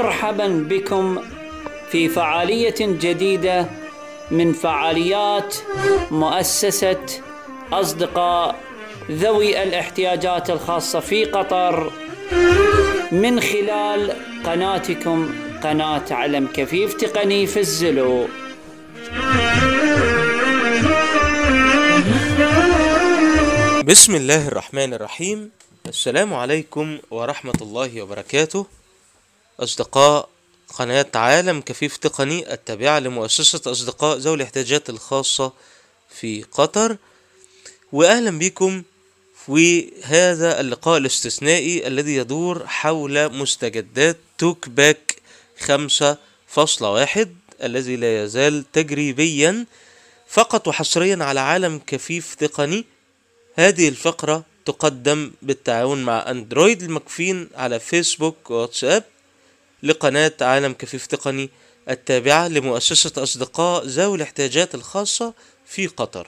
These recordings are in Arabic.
مرحبا بكم في فعالية جديدة من فعاليات مؤسسة أصدقاء ذوي الاحتياجات الخاصة في قطر من خلال قناتكم قناة علم كفيف تقني في الزلو بسم الله الرحمن الرحيم السلام عليكم ورحمة الله وبركاته أصدقاء قناة عالم كفيف تقني التابعة لمؤسسة أصدقاء ذوي الاحتياجات الخاصة في قطر وأهلا بكم في هذا اللقاء الاستثنائي الذي يدور حول مستجدات توك باك خمسة فاصلة واحد الذي لا يزال تجريبيا فقط وحصريا على عالم كفيف تقني هذه الفقرة تقدم بالتعاون مع أندرويد المكفين على فيسبوك وواتساب لقناة عالم كفيف تقني التابعة لمؤسسة أصدقاء ذوي الاحتياجات الخاصة في قطر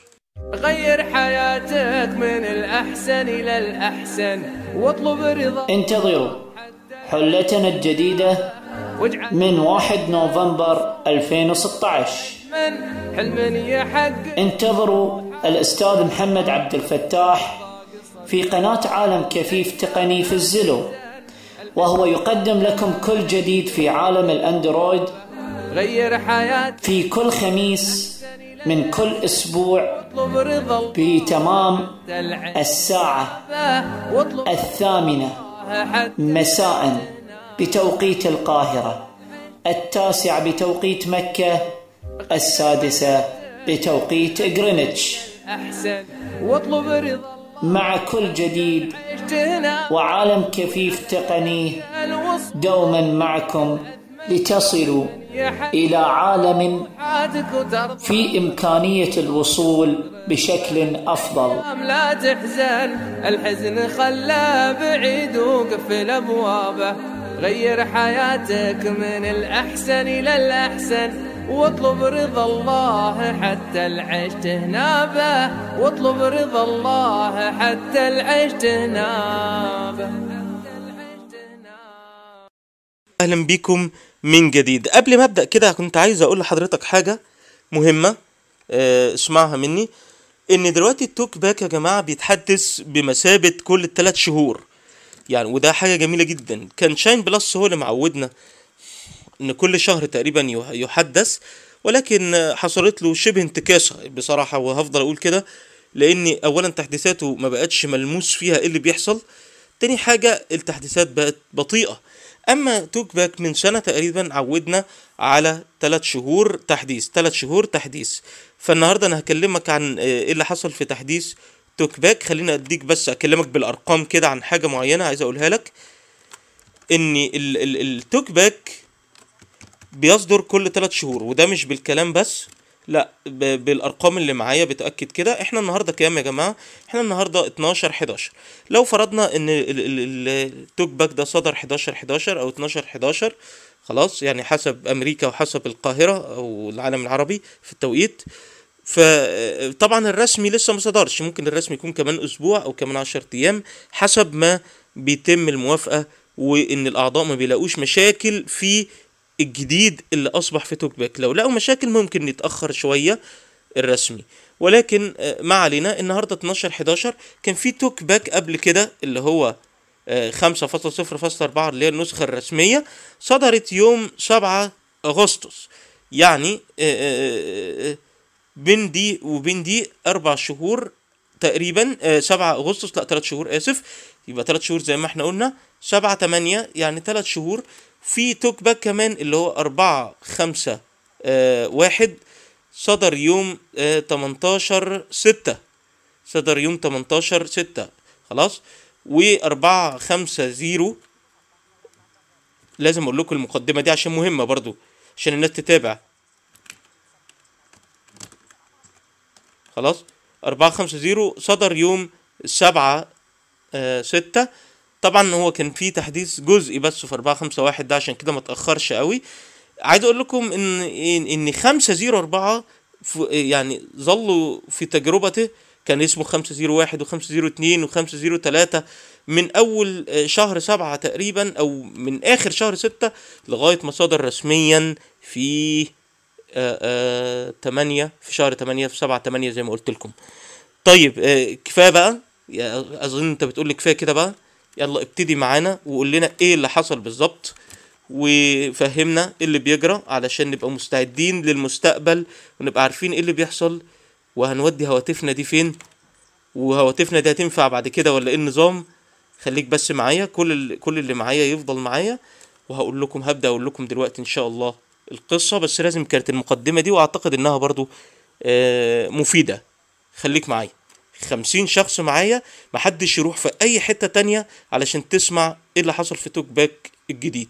غير حياتك من الأحسن إلى الأحسن واطلب رضا انتظروا حلتنا الجديدة من 1 نوفمبر 2016 انتظروا الأستاذ محمد عبد الفتاح في قناة عالم كفيف تقني في الزلو وهو يقدم لكم كل جديد في عالم الأندرويد غير حياتي في كل خميس من كل أسبوع بتمام الساعة الثامنة مساء بتوقيت القاهرة التاسعة بتوقيت مكة السادسة بتوقيت غرينتش مع كل جديد وعالم كفيف تقني دوما معكم لتصلوا الى عالم في امكانيه الوصول بشكل افضل لا تحزن الحزن خلاه بعيد وقف ابوابه غير حياتك من الاحسن الى الاحسن واطلب رضا الله حتى هنا به واطلب رضا الله حتى العشت هنا اهلا بيكم من جديد قبل ما ابدا كده كنت عايز اقول لحضرتك حاجه مهمه آه، اسمعها مني ان دلوقتي التوك باك يا جماعه بيتحدث بمثابه كل ثلاث شهور يعني وده حاجه جميله جدا كان شاين بلس هو اللي معودنا ان كل شهر تقريبا يحدث ولكن حصلت له شبه انتكاسه بصراحه وهفضل اقول كده لان اولا تحديثاته ما بقتش ملموس فيها ايه اللي بيحصل تاني حاجه التحديثات بقت بطيئه اما توك باك من سنه تقريبا عودنا على ثلاث شهور تحديث ثلاث شهور تحديث فالنهارده انا هكلمك عن ايه اللي حصل في تحديث توك باك خليني اديك بس اكلمك بالارقام كده عن حاجه معينه عايز اقولها لك ان التوك باك بيصدر كل ثلاث شهور وده مش بالكلام بس لا بالارقام اللي معايا بتاكد كده احنا النهارده كام يا جماعه احنا النهارده 12 11 لو فرضنا ان التوك باك ده صدر 11 11 او 12 11 خلاص يعني حسب امريكا وحسب القاهره او العالم العربي في التوقيت فطبعا الرسمي لسه ما صدرش ممكن الرسمي يكون كمان اسبوع او كمان 10 ايام حسب ما بيتم الموافقه وان الاعضاء ما بيلاقوش مشاكل في الجديد اللي اصبح في توك باك لو لقوا مشاكل ممكن يتاخر شويه الرسمي ولكن آه، ما علينا النهارده 12 11 كان في توك باك قبل كده اللي هو 5.0.4 آه، اللي هي النسخة الرسمية صدرت يوم 7 أغسطس يعني آه، بين دي وبين دي أربع شهور تقريبا 7 أغسطس لا 3 شهور آسف يبقى 3 شهور زي ما احنا قلنا 7 8 يعني 3 شهور في توك باك كمان اللي هو أربعة خمسة آه، واحد صدر يوم آه، تمنتاشر ستة صدر يوم تمنتاشر ستة خلاص و أربعة خمسة زيرو لازم أقول لكم المقدمة دي عشان مهمة برضو عشان الناس تتابع خلاص أربعة خمسة زيرو صدر يوم سبعة آه، ستة طبعا هو كان في تحديث جزئي بس في 4 5 1 ده عشان كده ما تاخرش قوي عايز اقول لكم ان ان 504 يعني ظلوا في تجربته كان اسمه 501 و502 و503 من اول شهر 7 تقريبا او من اخر شهر 6 لغاية ما صدر رسميا في 8 آه، آه، في شهر 8 في 7 8 زي ما قلت لكم طيب آه، كفايه بقى اظن انت بتقول لي كفايه كده بقى يلا ابتدي معانا وقول لنا ايه اللي حصل بالظبط وفهمنا ايه اللي بيجرى علشان نبقى مستعدين للمستقبل ونبقى عارفين ايه اللي بيحصل وهنودي هواتفنا دي فين وهواتفنا دي هتنفع بعد كده ولا ايه النظام خليك بس معايا كل كل اللي معايا يفضل معايا وهقول لكم هبدا اقول لكم دلوقتي ان شاء الله القصه بس لازم كانت المقدمه دي واعتقد انها برضو آه، مفيده خليك معايا 50 شخص معايا محدش يروح في اي حته تانية علشان تسمع ايه اللي حصل في توك باك الجديد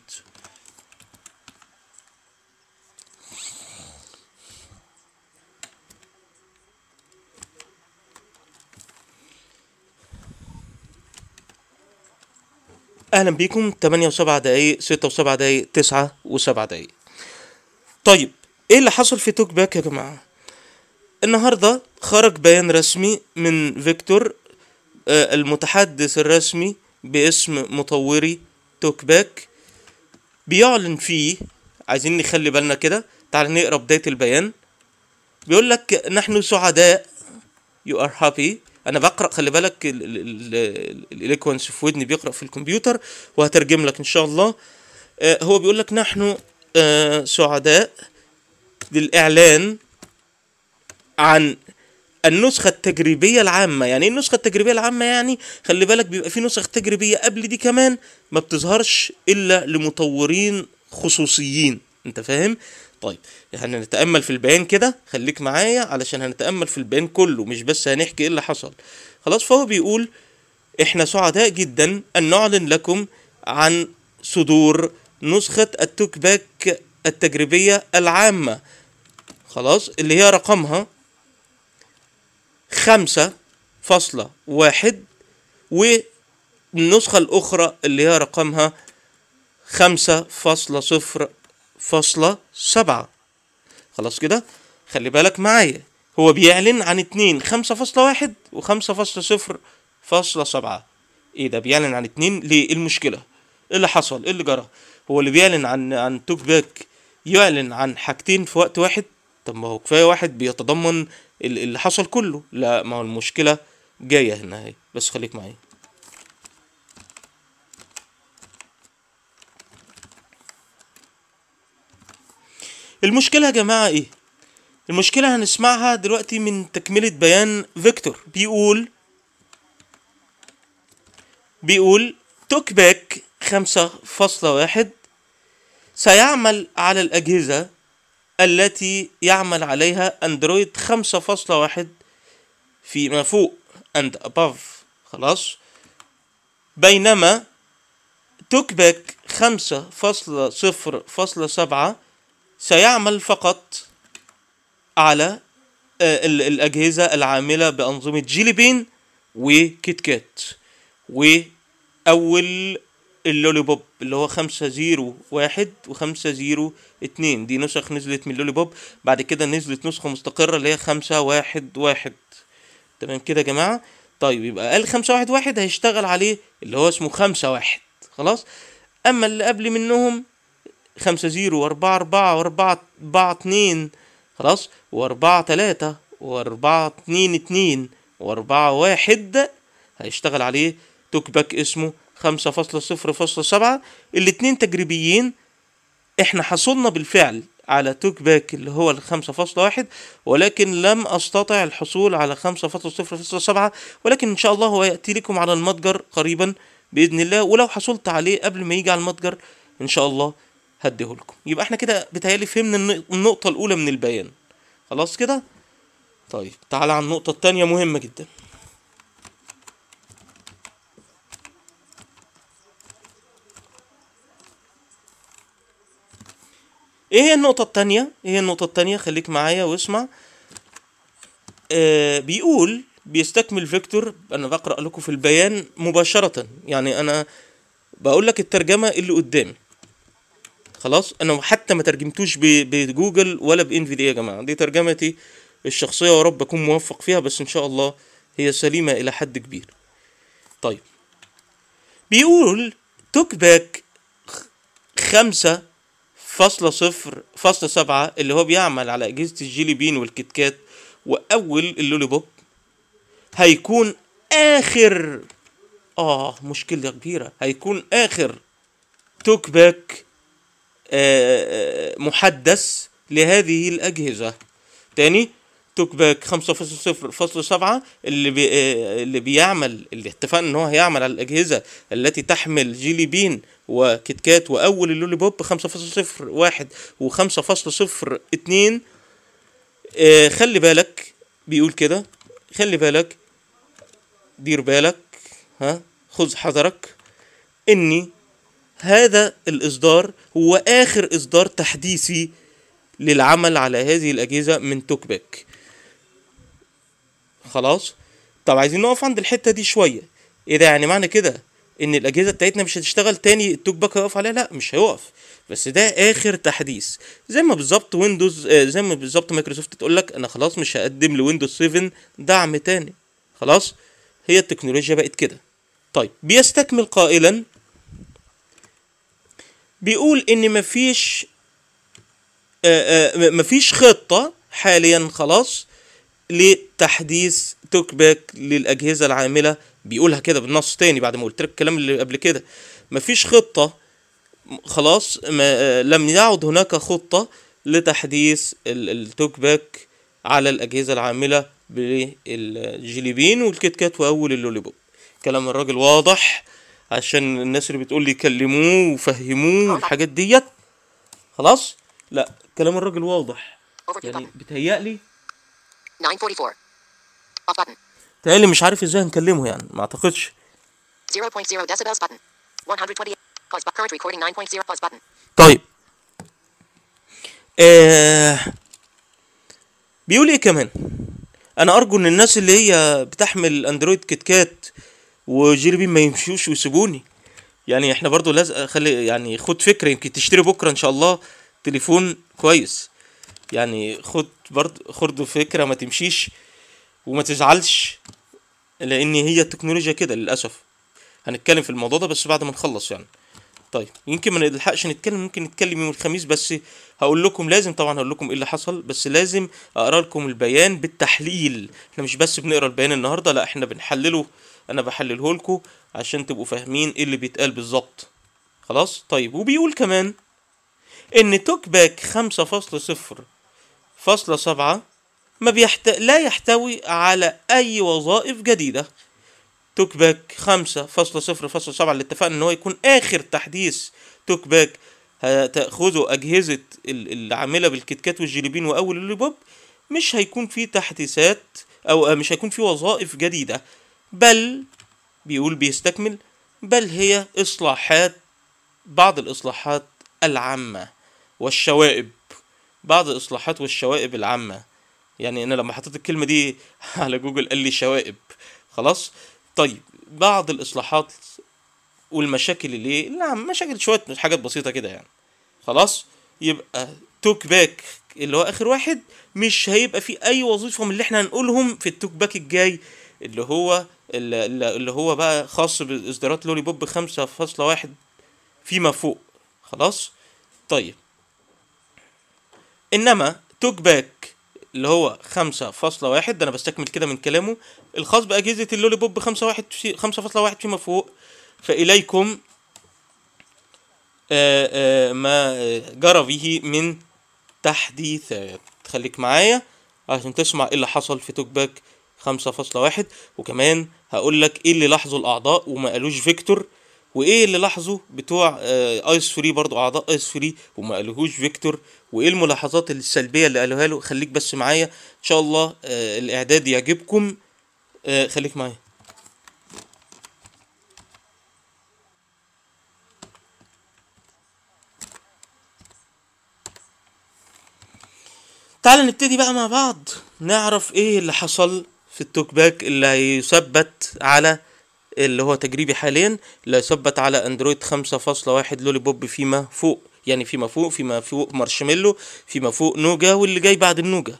اهلا بيكم 8 و7 دقايق 6 و7 دقايق 9 و7 دقايق طيب ايه اللي حصل في توك باك يا جماعه النهاردة خرج بيان رسمي من فيكتور آه، المتحدث الرسمي باسم مطوري توكباك بيعلن فيه عايزين نخلي بالنا كده تعال نقرا بداية البيان بيقول لك نحن سعداء يو ار هابي انا بقرا خلي بالك الاليكونس في ودني بيقرا في الكمبيوتر وهترجم لك ان شاء الله آه، هو بيقول لك نحن آه، سعداء للاعلان عن النسخة التجريبية العامة يعني ايه النسخة التجريبية العامة يعني خلي بالك بيبقى في نسخ تجريبية قبل دي كمان ما بتظهرش إلا لمطورين خصوصيين انت فاهم طيب احنا هنتامل في البيان كده خليك معايا علشان هنتامل في البيان كله مش بس هنحكي ايه اللي حصل خلاص فهو بيقول احنا سعداء جدا ان نعلن لكم عن صدور نسخة التوك باك التجريبية العامة خلاص اللي هي رقمها خمسة فاصلة واحد والنسخة الأخرى اللي هي رقمها خمسة فاصلة صفر فاصلة سبعة خلاص كده خلي بالك معايا هو بيعلن عن اتنين خمسة فاصلة واحد وخمسة فاصلة صفر فاصلة سبعة ايه ده بيعلن عن اتنين ليه ايه المشكلة ايه اللي حصل ايه اللي جرى هو اللي بيعلن عن عن توك باك يعلن عن حاجتين في وقت واحد طب ما هو كفايه واحد بيتضمن اللي حصل كله لا ما هو المشكله جايه هنا اهي بس خليك معايا المشكله يا جماعه ايه المشكله هنسمعها دلوقتي من تكمله بيان فيكتور بيقول بيقول توك باك 5.1 سيعمل على الأجهزة التي يعمل عليها اندرويد خمسة فاصلة واحد فيما فوق and above خلاص بينما توكباك خمسة فاصلة صفر فاصلة سبعة سيعمل فقط على آه، الأجهزة العاملة بأنظمة جيلي بين وكيت كات وأول اللولي بوب اللي هو خمسة زيرو واحد وخمسة زيرو اتنين دي نسخ نزلت من اللولي بوب بعد كده نزلت نسخة مستقرة اللي هي خمسة واحد واحد تمام كده يا جماعة طيب يبقى ال خمسة واحد واحد هيشتغل عليه اللي هو اسمه خمسة واحد خلاص اما اللي قبل منهم خمسة زيرو واربعة اربعة واربعة اربعة اتنين خلاص واربعة تلاتة واربعة اتنين اتنين واربعة واحد هيشتغل عليه توك باك اسمه خمسة فاصلة صفر فاصلة سبعة الاتنين تجريبيين احنا حصلنا بالفعل على توك باك اللي هو الخمسة فاصلة واحد ولكن لم أستطع الحصول على خمسة فاصلة صفر فاصلة سبعة ولكن إن شاء الله هو يأتي لكم على المتجر قريبا بإذن الله ولو حصلت عليه قبل ما يجي على المتجر إن شاء الله هديه لكم يبقى احنا كده بتهيألي فهمنا النقطة الأولى من البيان خلاص كده طيب تعالى على النقطة التانية مهمة جدا ايه هي النقطة التانية ايه هي النقطة التانية خليك معايا واسمع آه بيقول بيستكمل فيكتور انا بقرأ لكم في البيان مباشرة يعني انا بقول لك الترجمة اللي قدامي خلاص انا حتى ما ترجمتوش بجوجل ولا بانفيديا إيه يا جماعة دي ترجمتي الشخصية ورب رب اكون موفق فيها بس ان شاء الله هي سليمة الى حد كبير طيب بيقول توك باك خمسة فاصلة صفر فاصلة سبعة اللي هو بيعمل على أجهزة الجيلي بين والكتكات وأول اللولي بوب هيكون آخر آه مشكلة كبيرة هيكون آخر توك باك آه, آه، محدث لهذه الأجهزة تاني توك باك 5.0.7 اللي بي آه، اللي بيعمل اللي اتفقنا ان هو هيعمل على الاجهزه التي تحمل جيلي بين وكيت كات واول اللولي بوب 5.0.1 و5.0.2 آه خلي بالك بيقول كده خلي بالك دير بالك ها خذ حذرك اني هذا الاصدار هو اخر اصدار تحديثي للعمل على هذه الاجهزه من توك باك خلاص طب عايزين نقف عند الحته دي شويه ايه ده يعني معنى كده ان الاجهزه بتاعتنا مش هتشتغل تاني التوك باك هيقف عليها لا مش هيقف بس ده اخر تحديث زي ما بالظبط ويندوز آه، زي ما بالظبط مايكروسوفت تقول لك انا خلاص مش هقدم لويندوز 7 دعم تاني خلاص هي التكنولوجيا بقت كده طيب بيستكمل قائلا بيقول ان مفيش آه، آه، مفيش خطه حاليا خلاص لتحديث توك باك للأجهزة العاملة بيقولها كده بالنص تاني بعد ما قلت لك الكلام اللي قبل كده مفيش خطة خلاص ما لم يعد هناك خطة لتحديث التوك باك على الأجهزة العاملة بالجيليبين والكيت كات وأول بوب كلام الراجل واضح عشان الناس اللي بتقول لي كلموه وفهموه والحاجات ديت خلاص لا كلام الراجل واضح يعني بتهيألي 944 تقالي مش عارف ازاي هنكلمه يعني ما اعتقدش 0.0 9.0 طيب آه بيقول ايه كمان انا ارجو ان الناس اللي هي بتحمل اندرويد كيت كات وجيري بين ما يمشوش ويسيبوني يعني احنا برضو لازم خلي يعني خد فكره يمكن تشتري بكره ان شاء الله تليفون كويس يعني خد برضه خد فكره ما تمشيش وما تزعلش لان هي التكنولوجيا كده للاسف هنتكلم في الموضوع ده بس بعد ما نخلص يعني طيب يمكن ما نلحقش نتكلم ممكن نتكلم يوم الخميس بس هقول لكم لازم طبعا هقول لكم ايه اللي حصل بس لازم اقرا لكم البيان بالتحليل احنا مش بس بنقرا البيان النهارده لا احنا بنحلله انا بحلله لكم عشان تبقوا فاهمين ايه اللي بيتقال بالظبط خلاص طيب وبيقول كمان ان توك باك 5.0 فصل سبعة ما بيحت... لا يحتوي على أي وظائف جديدة توكباك خمسة فصل صفر فصل سبعة اللي اتفقنا إن هو يكون آخر تحديث توكباك هتأخذه أجهزة العاملة بالكتكات والجليبين وأول الليبوب مش هيكون في تحديثات أو مش هيكون في وظائف جديدة بل بيقول بيستكمل بل هي إصلاحات بعض الإصلاحات العامة والشوائب بعض الإصلاحات والشوائب العامة يعني أنا لما حطيت الكلمة دي على جوجل قال لي شوائب خلاص طيب بعض الإصلاحات والمشاكل اللي ايه لا مشاكل شويه حاجات بسيطه كده يعني خلاص يبقى توك باك اللي هو اخر واحد مش هيبقى فيه اي وظيفه من اللي احنا هنقولهم في التوك باك الجاي اللي هو اللي هو بقى خاص باصدارات لولي بوب 5.1 فيما فوق خلاص طيب انما توك باك اللي هو خمسة فاصلة ده انا بستكمل كده من كلامه الخاص باجهزه اللولي بوب فاصلة واحد فيما فوق فاليكم آآ آه، آآ آه، ما جرى به من تحديثات خليك معايا عشان تسمع ايه اللي حصل في توك باك واحد وكمان هقول لك ايه اللي لاحظه الاعضاء وما قالوش فيكتور وايه اللي لاحظه بتوع آه، ايس فري برضو اعضاء ايس فري وما قالوهوش فيكتور وايه الملاحظات السلبيه اللي قالوها له خليك بس معايا ان شاء الله آه، الاعداد يعجبكم آه، خليك معايا تعال نبتدي بقى مع بعض نعرف ايه اللي حصل في التوك باك اللي هيثبت على اللي هو تجريبي حاليا لا يثبت على اندرويد 5.1 لولي بوب فيما فوق يعني فيما فوق فيما فوق مارشميلو فيما فوق نوجا واللي جاي بعد النوجا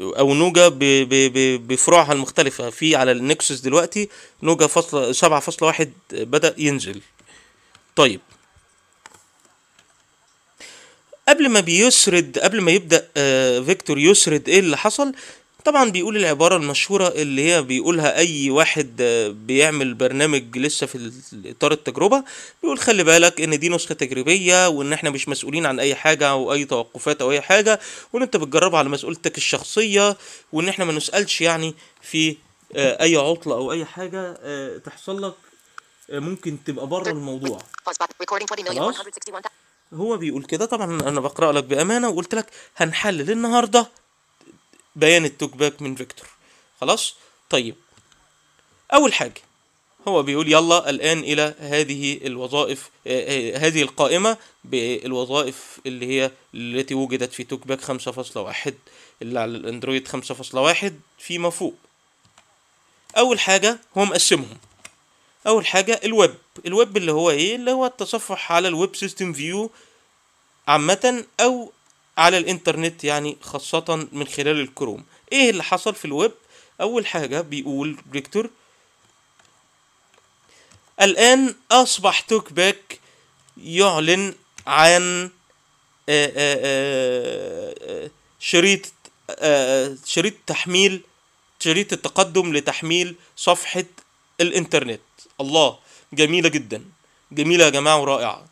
او نوجا بفروعها المختلفه في على النكسس دلوقتي نوجا فاصلة سبعة فاصلة واحد بدا ينزل طيب قبل ما بيسرد قبل ما يبدا آه، فيكتور يسرد ايه اللي حصل طبعا بيقول العبارة المشهورة اللي هي بيقولها أي واحد آه، بيعمل برنامج لسه في إطار التجربة بيقول خلي بالك إن دي نسخة تجريبية وإن إحنا مش مسؤولين عن أي حاجة أو أي توقفات أو أي حاجة وإن أنت بتجربها على مسؤولتك الشخصية وإن إحنا ما نسألش يعني في آه، أي عطلة أو أي حاجة آه، تحصل لك ممكن تبقى بره الموضوع خلاص هو بيقول كده طبعا انا بقرا لك بامانه وقلت لك هنحلل النهارده بيان التوك باك من فيكتور خلاص طيب اول حاجه هو بيقول يلا الان الى هذه الوظائف آه، آه، هذه القائمه بالوظائف اللي هي التي وجدت في توك باك 5.1 اللي على الاندرويد 5.1 فيما فوق اول حاجه هو مقسمهم اول حاجه الويب الويب اللي هو ايه اللي هو التصفح على الويب سيستم فيو عامه او على الانترنت يعني خاصة من خلال الكروم ايه اللي حصل في الويب اول حاجة بيقول فيكتور الان اصبح توك باك يعلن عن آه، آه، آه، شريط شريط تحميل شريط التقدم لتحميل صفحة الانترنت الله جميلة جدا جميلة يا جماعة ورائعة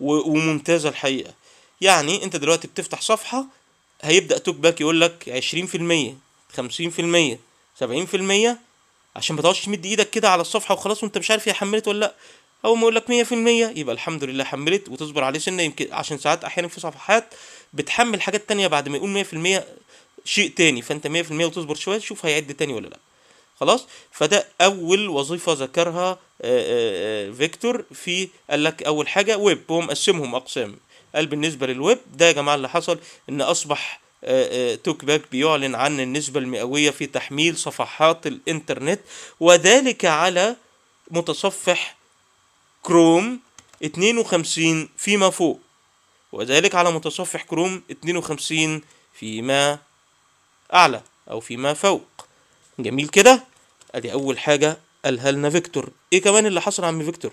وممتازة الحقيقة يعني انت دلوقتي بتفتح صفحه هيبدا توك باك يقول لك 20% 50% 70% عشان ما تقعدش تمد ايدك كده على الصفحه وخلاص وانت مش عارف هي حملت ولا لا اول ما يقول لك 100% يبقى الحمد لله حملت وتصبر عليه سنه يمكن عشان ساعات احيانا في صفحات بتحمل حاجات تانية بعد ما يقول 100% شيء تاني فانت 100% وتصبر شويه تشوف هيعد تاني ولا لا خلاص فده اول وظيفه ذكرها فيكتور في قال لك اول حاجه ويب هو مقسمهم اقسام قال بالنسبه للويب ده يا جماعه اللي حصل ان اصبح آه، آه، توك باك بيعلن عن النسبه المئويه في تحميل صفحات الانترنت وذلك على متصفح كروم 52 فيما فوق وذلك على متصفح كروم 52 فيما أعلى أو فيما فوق جميل كده أدي أول حاجة قالها لنا فيكتور إيه كمان اللي حصل عم فيكتور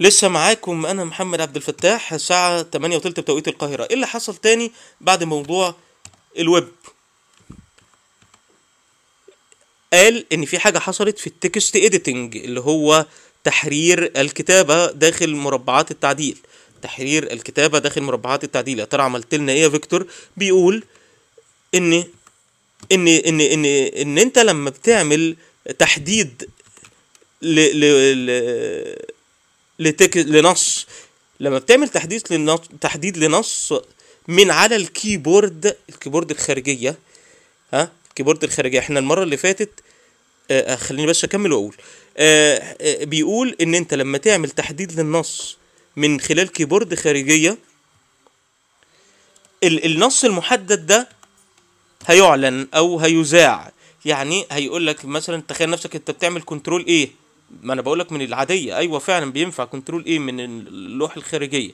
لسه معاكم انا محمد عبد الفتاح الساعه 8 وثلث بتوقيت القاهره ايه اللي حصل تاني بعد موضوع الويب قال ان في حاجه حصلت في التكست اديتنج اللي هو تحرير الكتابه داخل مربعات التعديل تحرير الكتابه داخل مربعات التعديل يا ترى عملت لنا ايه يا فيكتور بيقول ان ان ان ان ان انت لما بتعمل تحديد ل ل, ل لتك... لنص لما بتعمل تحديث لنص تحديد لنص من على الكيبورد الكيبورد الخارجيه ها الكيبورد الخارجيه احنا المره اللي فاتت آه،, آه خليني بس اكمل واقول آه آه بيقول ان انت لما تعمل تحديد للنص من خلال كيبورد خارجيه ال... النص المحدد ده هيعلن او هيذاع يعني هيقول لك مثلا تخيل نفسك انت بتعمل كنترول ايه ما انا بقولك من العاديه ايوه فعلا بينفع كنترول ايه من اللوحه الخارجيه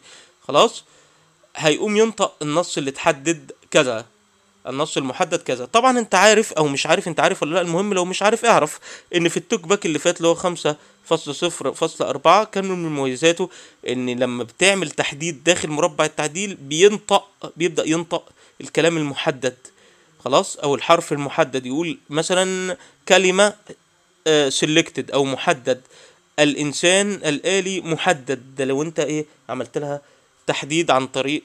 خلاص هيقوم ينطق النص اللي اتحدد كذا النص المحدد كذا طبعا انت عارف او مش عارف انت عارف ولا لا المهم لو مش عارف اعرف ان في التوك باك اللي فات اللي هو خمسة فصل صفر فصل أربعة كان من مميزاته ان لما بتعمل تحديد داخل مربع التعديل بينطق بيبدأ ينطق الكلام المحدد خلاص او الحرف المحدد يقول مثلا كلمة سيلكتد آه، او محدد الانسان الالي محدد ده لو انت ايه عملت لها تحديد عن طريق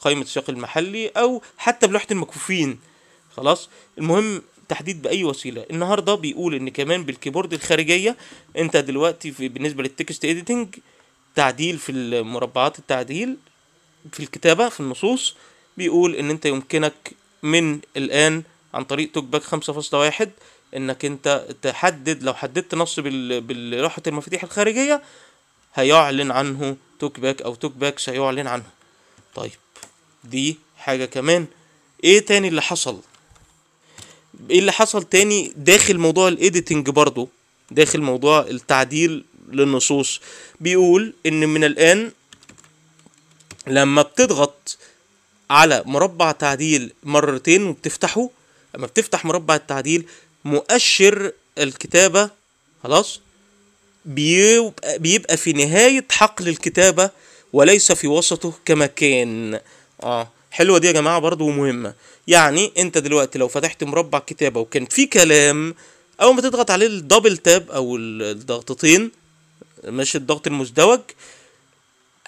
قائمه السياق المحلي او حتى بلوحه المكفوفين خلاص المهم تحديد باي وسيله النهارده بيقول ان كمان بالكيبورد الخارجيه انت دلوقتي في بالنسبه للتكست اديتنج تعديل في المربعات التعديل في الكتابه في النصوص بيقول ان انت يمكنك من الان عن طريق توك باك 5.1 انك انت تحدد لو حددت نص براحة المفاتيح الخارجية هيعلن عنه توك باك او توك باك سيعلن عنه طيب دي حاجة كمان ايه تاني اللي حصل ايه اللي حصل تاني داخل موضوع الايديتنج برضو داخل موضوع التعديل للنصوص بيقول ان من الان لما بتضغط على مربع تعديل مرتين وبتفتحه لما بتفتح مربع التعديل مؤشر الكتابة خلاص بيبقى, في نهاية حقل الكتابة وليس في وسطه كما كان اه حلوة دي يا جماعة برضو ومهمة يعني انت دلوقتي لو فتحت مربع كتابة وكان في كلام اول ما تضغط عليه الدبل تاب او الضغطتين ماشي الضغط المزدوج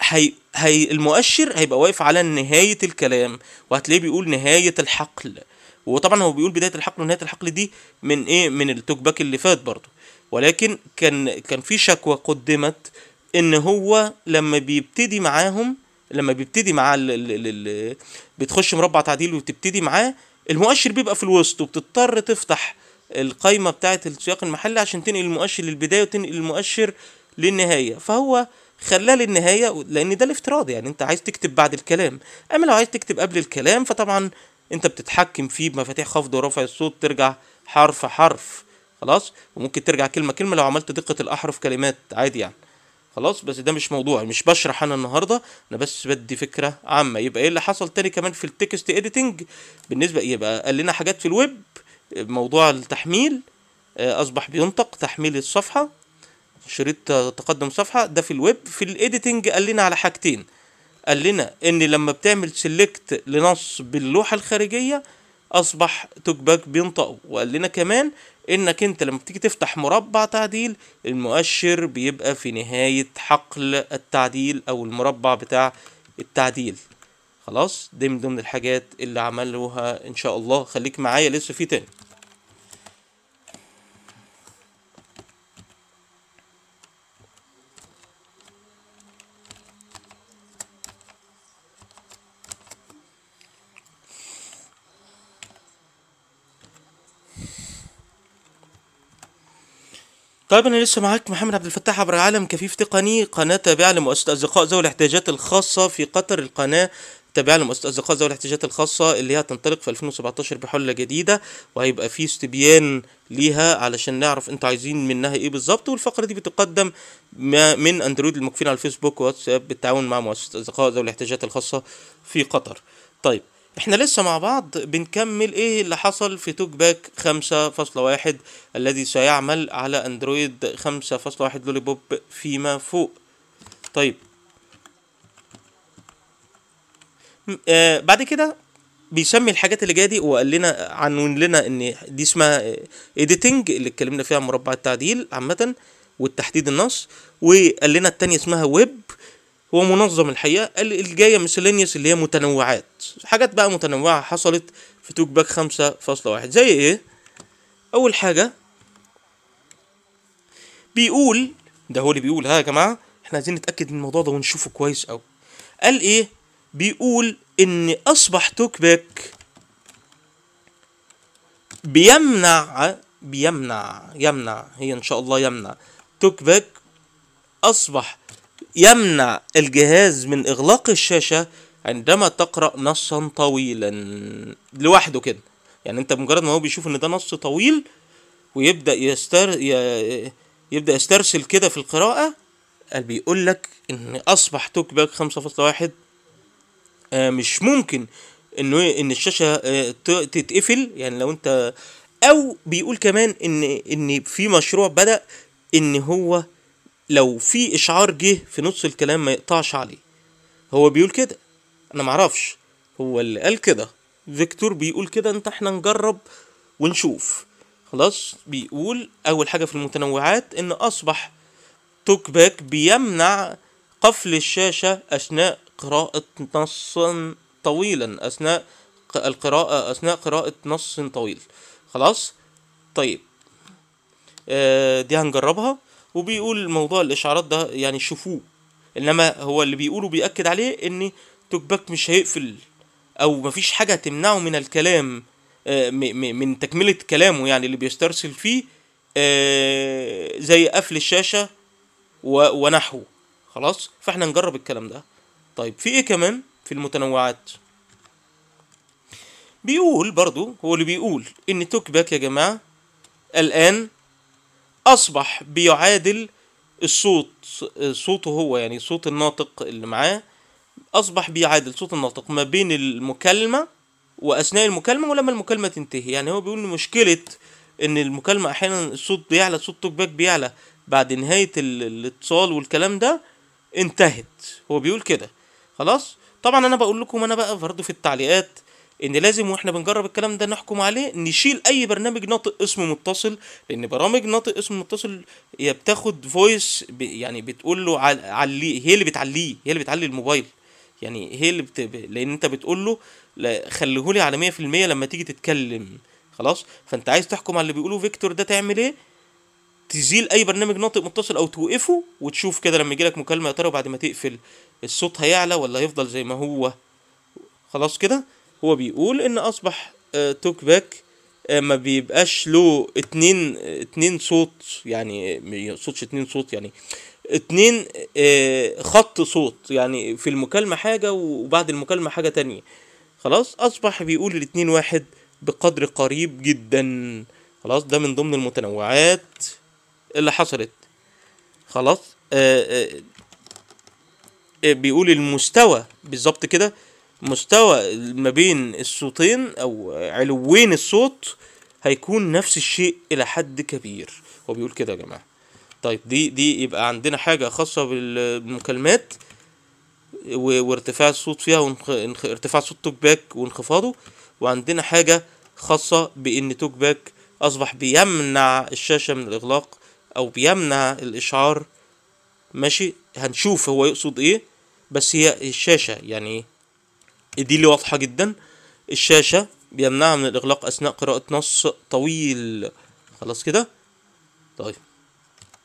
هي هي المؤشر هيبقى واقف على نهاية الكلام وهتلاقيه بيقول نهاية الحقل وطبعا هو بيقول بدايه الحقل ونهايه الحقل دي من ايه من التوك باك اللي فات برضه ولكن كان كان في شكوى قدمت ان هو لما بيبتدي معاهم لما بيبتدي مع ال بتخش مربع تعديل وتبتدي معاه المؤشر بيبقى في الوسط وبتضطر تفتح القايمة بتاعة السياق المحلي عشان تنقل المؤشر للبداية وتنقل المؤشر للنهاية فهو خلاه للنهاية لأن ده الافتراض يعني أنت عايز تكتب بعد الكلام أما لو عايز تكتب قبل الكلام فطبعا انت بتتحكم فيه بمفاتيح خفض ورفع الصوت ترجع حرف حرف خلاص وممكن ترجع كلمه كلمه لو عملت دقه الاحرف كلمات عادي يعني خلاص بس ده مش موضوع مش بشرح انا النهارده انا بس بدي فكره عامه يبقى ايه اللي حصل تاني كمان في التكست اديتنج بالنسبه يبقى قال لنا حاجات في الويب موضوع التحميل آه، اصبح بينطق تحميل الصفحه شريط تقدم صفحه ده في الويب في الايديتنج قال لنا على حاجتين قال لنا ان لما بتعمل سيلكت لنص باللوحه الخارجيه اصبح توجباك بينطقه وقال لنا كمان انك انت لما بتيجي تفتح مربع تعديل المؤشر بيبقى في نهايه حقل التعديل او المربع بتاع التعديل خلاص دي من ضمن الحاجات اللي عملوها ان شاء الله خليك معايا لسه في تاني طيب انا لسه معاك محمد عبد الفتاح عبر العالم كفيف تقني قناه تابعه لمؤسسه اصدقاء ذوي الاحتياجات الخاصه في قطر القناه تابعة لمؤسسة أصدقاء ذوي الاحتياجات الخاصة اللي هي هتنطلق في 2017 بحلة جديدة وهيبقى في استبيان ليها علشان نعرف انتوا عايزين منها ايه بالظبط والفقرة دي بتقدم من اندرويد الموقفين على الفيسبوك واتساب بالتعاون مع مؤسسة أصدقاء ذوي الاحتياجات الخاصة في قطر. طيب احنا لسه مع بعض بنكمل ايه اللي حصل في توك باك 5.1 الذي سيعمل على اندرويد 5.1 لولي بوب فيما فوق طيب آه بعد كده بيسمي الحاجات اللي جايه دي وقال لنا عنون لنا ان دي اسمها ايديتنج آه، اللي اتكلمنا فيها مربع التعديل عامه والتحديد النص وقال لنا التانية اسمها ويب هو منظم الحقيقه قال الجايه مسلينيوس اللي هي متنوعات حاجات بقى متنوعه حصلت في توك باك خمسة فاصلة واحد زي ايه اول حاجه بيقول ده هو اللي بيقول ها يا جماعه احنا عايزين نتاكد من الموضوع ده ونشوفه كويس قوي قال ايه بيقول ان اصبح توك باك بيمنع بيمنع يمنع هي ان شاء الله يمنع توك باك اصبح يمنع الجهاز من إغلاق الشاشة عندما تقرأ نصا طويلا لوحده كده يعني انت مجرد ما هو بيشوف ان ده نص طويل ويبدأ يستر يبدأ يسترسل كده في القراءة قال بيقول لك ان اصبح توك باك 5.1 مش ممكن انه ان الشاشة آه، تتقفل يعني لو انت او بيقول كمان ان ان في مشروع بدأ ان هو لو في اشعار جه في نص الكلام ما يقطعش عليه هو بيقول كده انا معرفش هو اللي قال كده فيكتور بيقول كده انت احنا نجرب ونشوف خلاص بيقول اول حاجه في المتنوعات ان اصبح توك باك بيمنع قفل الشاشه اثناء قراءه نص طويلا اثناء القراءه اثناء قراءه نص طويل خلاص طيب آه دي هنجربها وبيقول موضوع الاشعارات ده يعني شوفوه انما هو اللي بيقوله بيأكد عليه ان توكباك مش هيقفل او مفيش حاجه تمنعه من الكلام آه، من تكمله كلامه يعني اللي بيسترسل فيه آه، زي قفل الشاشه ونحوه خلاص فاحنا نجرب الكلام ده طيب في ايه كمان في المتنوعات بيقول برضو هو اللي بيقول ان توك باك يا جماعه الان اصبح بيعادل الصوت صوته هو يعني صوت الناطق اللي معاه اصبح بيعادل صوت الناطق ما بين المكالمه واثناء المكالمه ولما المكالمه تنتهي يعني هو بيقول مشكله ان المكالمه احيانا الصوت بيعلى صوت توك باك بيعلى بعد نهايه الاتصال والكلام ده انتهت هو بيقول كده خلاص طبعا انا بقول لكم انا بقى برضه في التعليقات ان لازم واحنا بنجرب الكلام ده نحكم عليه نشيل اي برنامج ناطق اسم متصل لان برامج ناطق اسم متصل هي بتاخد فويس يعني بتقول له عليه هي اللي بتعليه هي اللي بتعلي الموبايل يعني هي اللي بت... لان انت بتقول له خليهولي على 100% لما تيجي تتكلم خلاص فانت عايز تحكم على اللي بيقوله فيكتور ده تعمل ايه تزيل اي برنامج ناطق متصل او توقفه وتشوف كده لما يجيلك مكالمه يا ترى بعد ما تقفل الصوت هيعلى ولا هيفضل زي ما هو خلاص كده هو بيقول ان اصبح آه، توك باك آه، ما بيبقاش له اتنين اتنين صوت يعني ما يقصدش اتنين صوت يعني اتنين آه، خط صوت يعني في المكالمة حاجة وبعد المكالمة حاجة تانية خلاص اصبح بيقول الاتنين واحد بقدر قريب جدا خلاص ده من ضمن المتنوعات اللي حصلت خلاص بيقول المستوى بالظبط كده مستوى ما بين الصوتين او علوين الصوت هيكون نفس الشيء الى حد كبير هو بيقول كده يا جماعه طيب دي دي يبقى عندنا حاجه خاصه بالمكالمات وارتفاع الصوت فيها ونخ... ارتفاع صوت توك باك وانخفاضه وعندنا حاجه خاصه بان توك باك اصبح بيمنع الشاشه من الاغلاق او بيمنع الاشعار ماشي هنشوف هو يقصد ايه بس هي الشاشه يعني دي اللي واضحة جدا الشاشة بيمنعها من الإغلاق أثناء قراءة نص طويل خلاص كده طيب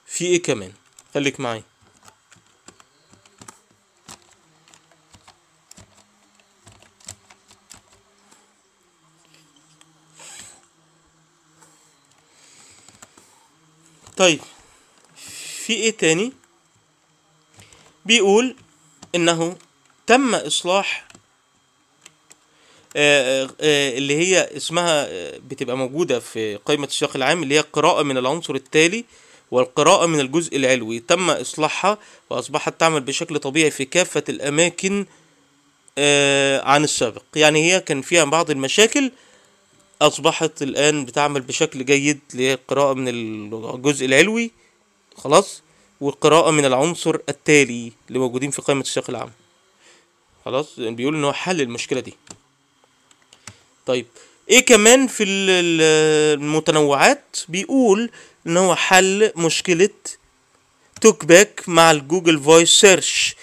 في ايه كمان خليك معايا طيب في ايه تاني بيقول انه تم اصلاح آه، آه، آه، اللي هي اسمها بتبقى موجودة في قائمة السياق العام اللي هي قراءة من العنصر التالي والقراءة من الجزء العلوي تم إصلاحها وأصبحت تعمل بشكل طبيعي في كافة الأماكن عن السابق يعني هي كان فيها بعض المشاكل أصبحت الآن بتعمل بشكل جيد لقراءة من الجزء العلوي خلاص والقراءة من العنصر التالي اللي موجودين في قائمة السياق العام خلاص بيقول إن هو حل المشكلة دي طيب ايه كمان في المتنوعات بيقول ان هو حل مشكله توك باك مع الجوجل فويس سيرش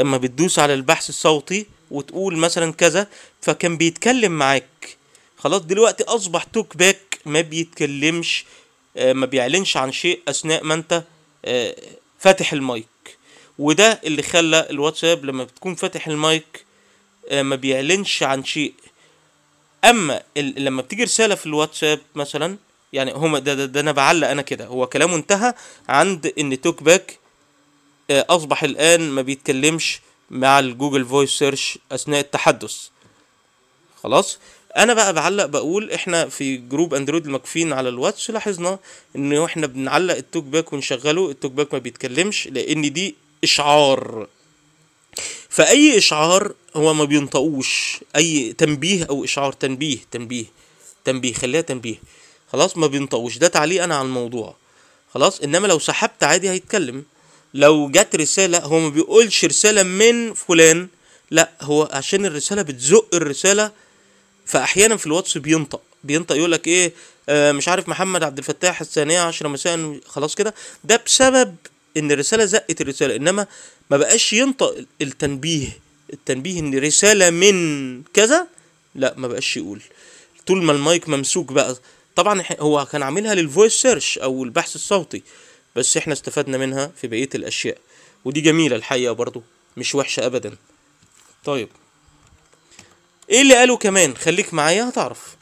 اما بتدوس على البحث الصوتي وتقول مثلا كذا فكان بيتكلم معاك خلاص دلوقتي اصبح توك باك ما بيتكلمش آه، ما بيعلنش عن شيء اثناء ما انت آه، فاتح المايك وده اللي خلى الواتساب لما بتكون فاتح المايك آه، ما بيعلنش عن شيء اما لما بتيجي رساله في الواتساب مثلا يعني هما ده, ده, ده انا بعلق انا كده هو كلامه انتهى عند ان توك باك آه، اصبح الان ما بيتكلمش مع الجوجل فويس سيرش اثناء التحدث خلاص انا بقى بعلق بقول احنا في جروب اندرويد المكفين على الواتس لاحظنا ان احنا بنعلق التوك باك ونشغله التوك باك ما بيتكلمش لان دي اشعار فاي اشعار هو ما بينطقوش اي تنبيه او اشعار تنبيه تنبيه تنبيه خليها تنبيه خلاص ما بينطقوش ده تعليق انا على الموضوع خلاص انما لو سحبت عادي هيتكلم لو جت رساله هو ما بيقولش رساله من فلان لا هو عشان الرساله بتزق الرساله فاحيانا في الواتس بينطق بينطق يقول لك ايه آه مش عارف محمد عبد الفتاح الثانيه 10 مساء خلاص كده ده بسبب ان الرساله زقت الرساله انما ما بقاش ينطق التنبيه التنبيه ان رساله من كذا لا ما بقاش يقول طول ما المايك ممسوك بقى طبعا هو كان عاملها للفويس سيرش او البحث الصوتي بس احنا استفدنا منها في بقيه الاشياء ودي جميله الحقيقه برضو مش وحشه ابدا طيب ايه اللي قاله كمان خليك معايا هتعرف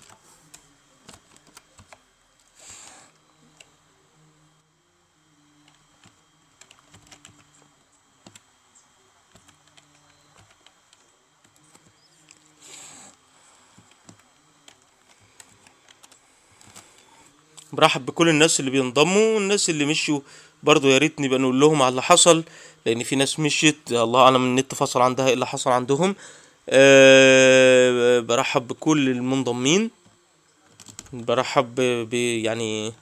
برحب بكل الناس اللي بينضموا والناس اللي مشوا برضو يا ريت نبقى نقول لهم على اللي حصل لان في ناس مشيت الله اعلم النت فصل عندها ايه اللي حصل عندهم أه برحب بكل المنضمين برحب ب يعني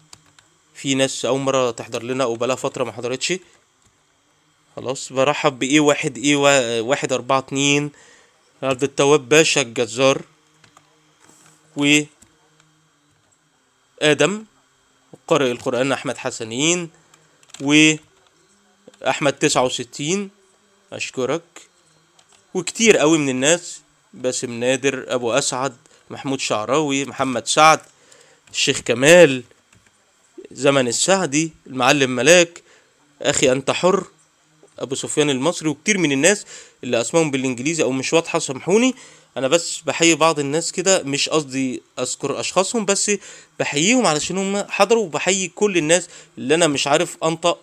في ناس اول مره تحضر لنا او بقالها فتره ما حضرتش خلاص برحب بايه واحد ايه واحد اربعة اتنين عبد التواب باشا الجزار و ادم قارئ القرآن أحمد حسنين وأحمد تسعة وستين أشكرك وكتير قوي من الناس باسم نادر أبو أسعد محمود شعراوي محمد سعد الشيخ كمال زمن السعدي المعلم ملاك أخي أنت حر أبو سفيان المصري وكتير من الناس اللي أسمائهم بالإنجليزي أو مش واضحة سامحوني انا بس بحيي بعض الناس كده مش قصدي اذكر اشخاصهم بس بحييهم علشان هم حضروا وبحيي كل الناس اللي انا مش عارف انطق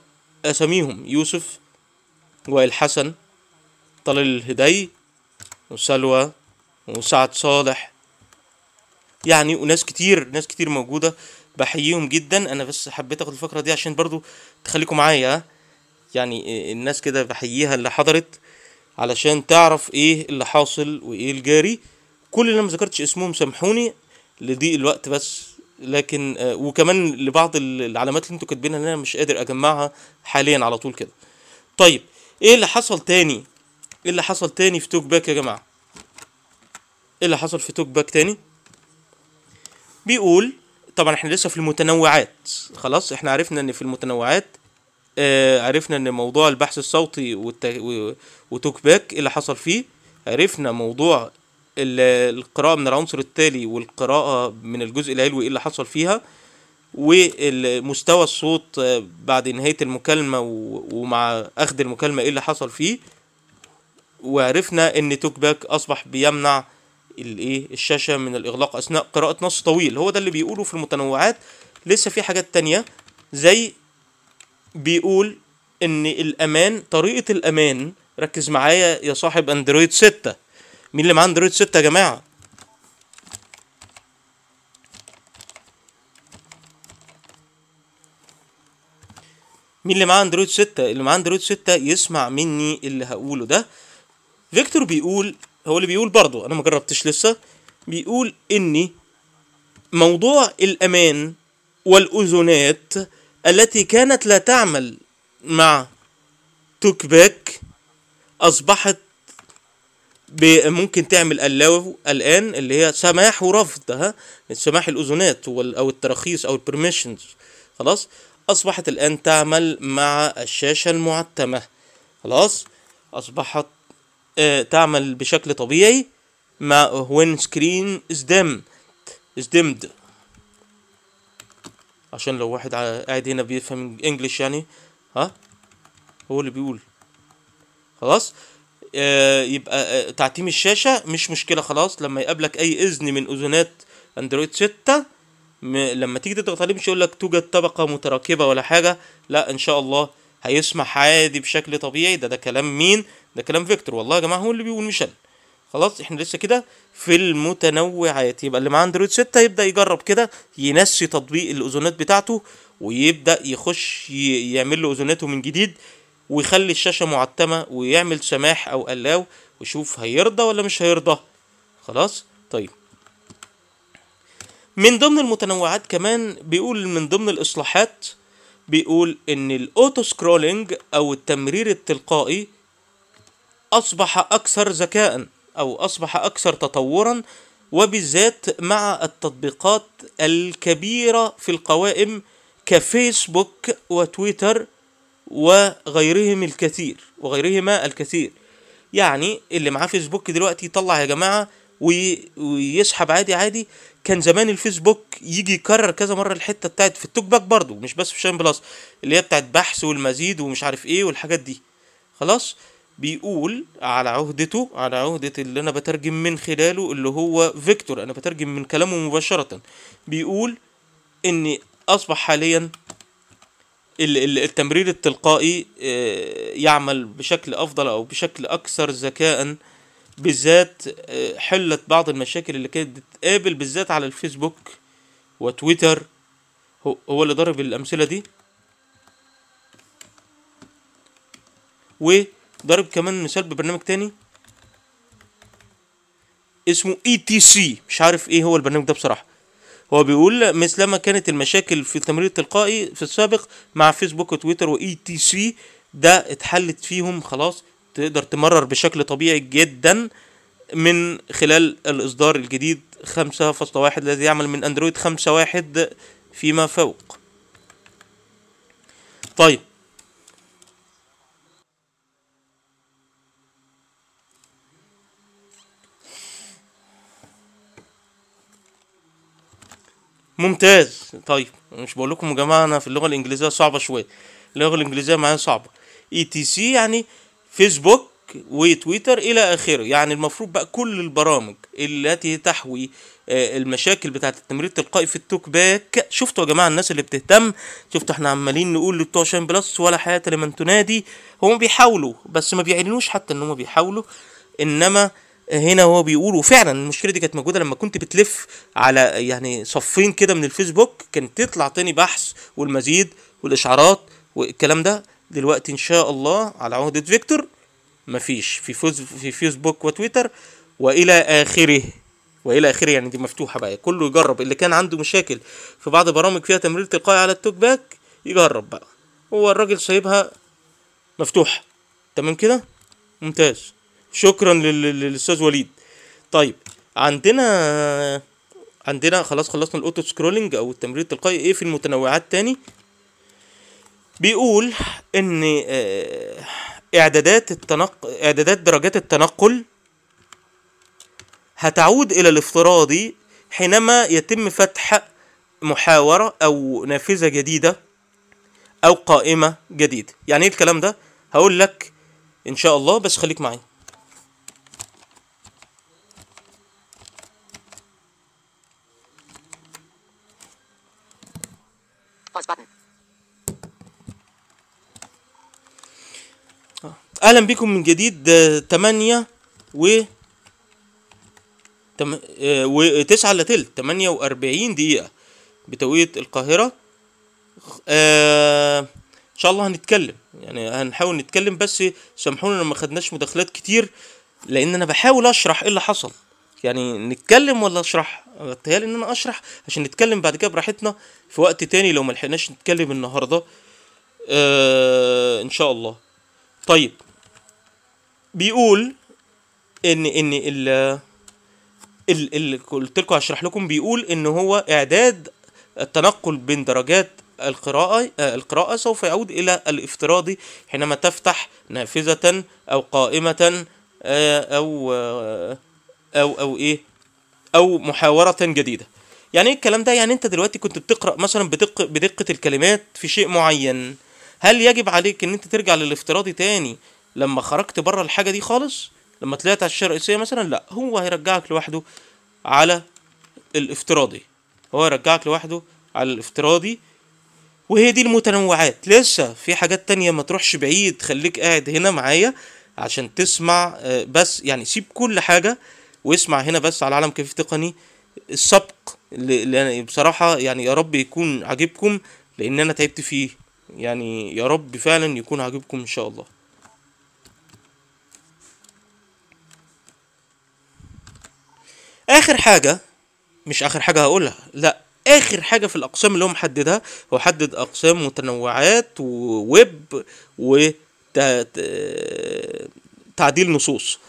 اساميهم يوسف وائل حسن طلال الهدي وسلوى وسعد صالح يعني وناس كتير ناس كتير موجودة بحييهم جدا انا بس حبيت اخد الفقرة دي عشان برضو تخليكم معايا يعني الناس كده بحييها اللي حضرت علشان تعرف ايه اللي حاصل وايه الجاري كل اللي انا ذكرتش اسمهم سامحوني لضيق الوقت بس لكن آه وكمان لبعض العلامات اللي انتوا كاتبينها ان انا مش قادر اجمعها حاليا على طول كده طيب ايه اللي حصل تاني ايه اللي حصل تاني في توك باك يا جماعه ايه اللي حصل في توك باك تاني بيقول طبعا احنا لسه في المتنوعات خلاص احنا عرفنا ان في المتنوعات آه، عرفنا ان موضوع البحث الصوتي وتوك باك إيه اللي حصل فيه عرفنا موضوع القراءة من العنصر التالي والقراءة من الجزء العلوي إيه اللي حصل فيها ومستوى الصوت آه، بعد نهاية المكالمة ومع أخذ المكالمة إيه اللي حصل فيه وعرفنا إن توك باك أصبح بيمنع الإيه الشاشة من الإغلاق أثناء قراءة نص طويل هو ده اللي بيقوله في المتنوعات لسه في حاجات تانية زي بيقول ان الامان طريقه الامان ركز معايا يا صاحب اندرويد 6 مين اللي معاه اندرويد 6 يا جماعه مين اللي معاه اندرويد 6 اللي معاه اندرويد 6 يسمع مني اللي هقوله ده فيكتور بيقول هو اللي بيقول برضه انا ما جربتش لسه بيقول ان موضوع الامان والاذونات التي كانت لا تعمل مع توكباك أصبحت ممكن تعمل اللاو الآن اللي هي سماح ورفض ها يعني سماح الأذونات أو التراخيص أو البرميشنز خلاص أصبحت الآن تعمل مع الشاشة المعتمة خلاص أصبحت آه، تعمل بشكل طبيعي مع وين سكرين is dimmed is dimmed عشان لو واحد قاعد هنا بيفهم انجلش يعني ها هو اللي بيقول خلاص آه يبقى آه تعتيم الشاشة مش مشكلة خلاص لما يقابلك أي إذن من أذونات أندرويد 6 لما تيجي تضغط عليه مش يقول لك توجد طبقة متراكبة ولا حاجة لا إن شاء الله هيسمح عادي بشكل طبيعي ده ده كلام مين؟ ده كلام فيكتور والله يا جماعة هو اللي بيقول مش أنا خلاص احنا لسه كده في المتنوعات يبقى اللي معاه اندرويد 6 يبدا يجرب كده ينسي تطبيق الاذونات بتاعته ويبدا يخش يعمل له اذوناته من جديد ويخلي الشاشه معتمه ويعمل سماح او الاو ويشوف هيرضى ولا مش هيرضى خلاص طيب من ضمن المتنوعات كمان بيقول من ضمن الاصلاحات بيقول ان الاوتو سكرولينج او التمرير التلقائي اصبح اكثر ذكاء أو أصبح أكثر تطورا وبالذات مع التطبيقات الكبيرة في القوائم كفيسبوك وتويتر وغيرهم الكثير وغيرهما الكثير يعني اللي معاه فيسبوك دلوقتي يطلع يا جماعة ويسحب عادي عادي كان زمان الفيسبوك يجي يكرر كذا مره الحته بتاعت في التوك باك برضو مش بس في شان بلس اللي هي بتاعت بحث والمزيد ومش عارف ايه والحاجات دي خلاص بيقول على عهدته على عهدة اللي أنا بترجم من خلاله اللي هو فيكتور أنا بترجم من كلامه مباشرة بيقول إني أصبح حاليا التمرير التلقائي آه، يعمل بشكل أفضل أو بشكل أكثر ذكاء بالذات آه، حلت بعض المشاكل اللي كانت بتقابل بالذات على الفيسبوك وتويتر هو اللي ضرب الأمثلة دي و ضرب كمان مثال ببرنامج تاني اسمه اي تي سي مش عارف ايه هو البرنامج ده بصراحه هو بيقول مثلما كانت المشاكل في التمرير التلقائي في السابق مع فيسبوك وتويتر واي تي سي ده اتحلت فيهم خلاص تقدر تمرر بشكل طبيعي جدا من خلال الاصدار الجديد 5.1 الذي يعمل من اندرويد 5.1 فيما فوق طيب ممتاز طيب مش بقول لكم يا جماعه انا في اللغه الانجليزيه صعبه شويه اللغه الانجليزيه معايا صعبه اي تي سي يعني فيسبوك وتويتر الى اخره يعني المفروض بقى كل البرامج التي تحوي آه، المشاكل بتاعه التمرير التلقائي في التوك باك شفتوا يا جماعه الناس اللي بتهتم شفتوا احنا عمالين نقول لبتوع شان بلس ولا حياه لمن تنادي هم بيحاولوا بس ما بيعلنوش حتى ان هم بيحاولوا انما هنا هو بيقول وفعلا المشكله دي كانت موجوده لما كنت بتلف على يعني صفين كده من الفيسبوك كانت تطلع تاني بحث والمزيد والاشعارات والكلام ده دلوقتي ان شاء الله على عهده فيكتور مفيش في فوز في فيسبوك وتويتر والى اخره والى اخره يعني دي مفتوحه بقى كله يجرب اللي كان عنده مشاكل في بعض برامج فيها تمرير تلقائي على التوك باك يجرب بقى هو الراجل سايبها مفتوحه تمام كده ممتاز شكرا للاستاذ وليد طيب عندنا عندنا خلاص خلصنا الاوتو سكرولنج او التمرير التلقائي ايه في المتنوعات تاني بيقول ان آه، اعدادات التنق اعدادات درجات التنقل هتعود الى الافتراضي حينما يتم فتح محاورة او نافذة جديدة او قائمة جديدة يعني ايه الكلام ده هقول لك ان شاء الله بس خليك معايا آه. اهلا بكم من جديد 8 و تم... آه، و 9 الا تلت 48 دقيقة بتوقيت القاهرة آه، ان شاء الله هنتكلم يعني هنحاول نتكلم بس سامحونا ما خدناش مداخلات كتير لان انا بحاول اشرح ايه اللي حصل يعني نتكلم ولا اشرح بتهيألي ان انا اشرح عشان نتكلم بعد كده براحتنا في وقت تاني لو ملحقناش نتكلم النهارده آه ان شاء الله طيب بيقول ان ان ال اللي قلت لكم هشرح لكم بيقول ان هو اعداد التنقل بين درجات القراءة آه، القراءة سوف يعود إلى الافتراضي حينما تفتح نافذة أو قائمة آه، أو آه، او او ايه او محاوره جديده يعني ايه الكلام ده يعني انت دلوقتي كنت بتقرا مثلا بدق بدقه الكلمات في شيء معين هل يجب عليك ان انت ترجع للافتراضي تاني لما خرجت بره الحاجه دي خالص لما طلعت على الشرقسيه مثلا لا هو هيرجعك لوحده على الافتراضي هو هيرجعك لوحده على الافتراضي وهي دي المتنوعات لسه في حاجات تانية ما تروحش بعيد خليك قاعد هنا معايا عشان تسمع آه، بس يعني سيب كل حاجة واسمع هنا بس على عالم كيف تقني السبق اللي بصراحه يعني يا رب يكون عاجبكم لان انا تعبت فيه يعني يا رب فعلا يكون عاجبكم ان شاء الله اخر حاجه مش اخر حاجه هقولها لا اخر حاجه في الاقسام اللي هو محددها هو حدد اقسام متنوعات وويب وتعديل نصوص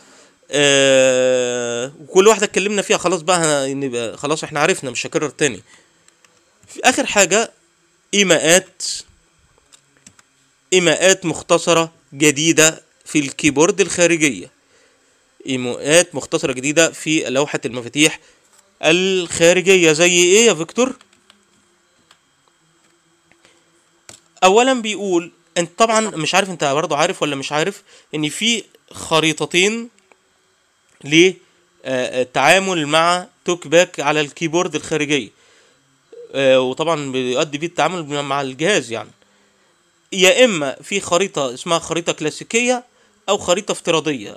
آه، وكل واحده اتكلمنا فيها خلاص بقى نبقى يعني خلاص احنا عرفنا مش هكرر تاني في اخر حاجه ايماءات ايماءات مختصره جديده في الكيبورد الخارجيه ايماءات مختصره جديده في لوحه المفاتيح الخارجيه زي ايه يا فيكتور اولا بيقول انت طبعا مش عارف انت برضه عارف ولا مش عارف ان في خريطتين للتعامل مع توك باك على الكيبورد الخارجية آه، وطبعا بيؤدي بيه التعامل مع الجهاز يعني يا اما في خريطة اسمها خريطة كلاسيكية او خريطة افتراضية